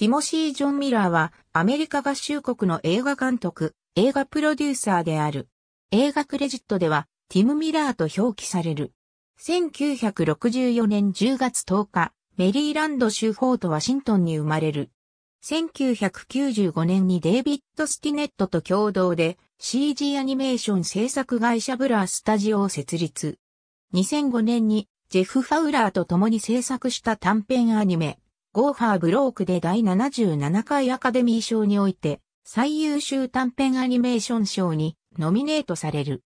ティモシー・ジョン・ミラーはアメリカ合衆国の映画監督、映画プロデューサーである。映画クレジットではティム・ミラーと表記される。1964年10月10日、メリーランド州フォートワシントンに生まれる。1995年にデイビッド・スティネットと共同で CG アニメーション制作会社ブラースタジオを設立。2005年にジェフ・ファウラーと共に制作した短編アニメ、ゴーファーブロークで第77回アカデミー賞において最優秀短編アニメーション賞にノミネートされる。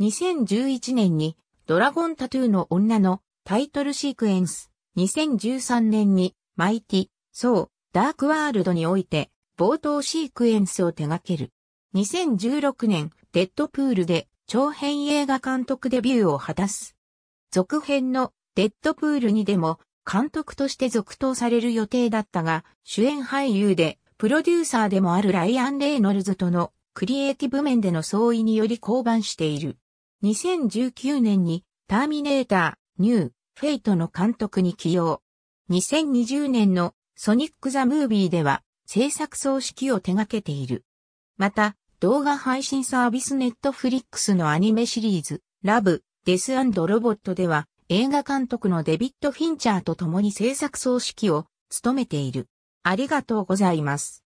2011年にドラゴンタトゥーの女のタイトルシークエンス。2013年にマイティ、ソー、ダークワールドにおいて冒頭シークエンスを手掛ける。2016年、デッドプールで長編映画監督デビューを果たす。続編のデッドプールにでも監督として続投される予定だったが、主演俳優で、プロデューサーでもあるライアン・レイノルズとのクリエイティブ面での相違により降板している。2019年にターミネーター、ニュー、フェイトの監督に起用。2020年のソニック・ザ・ムービーでは制作総指揮を手掛けている。また、動画配信サービスネットフリックスのアニメシリーズ、ラブ、デスロボットでは映画監督のデビッド・フィンチャーと共に制作総指揮を務めている。ありがとうございます。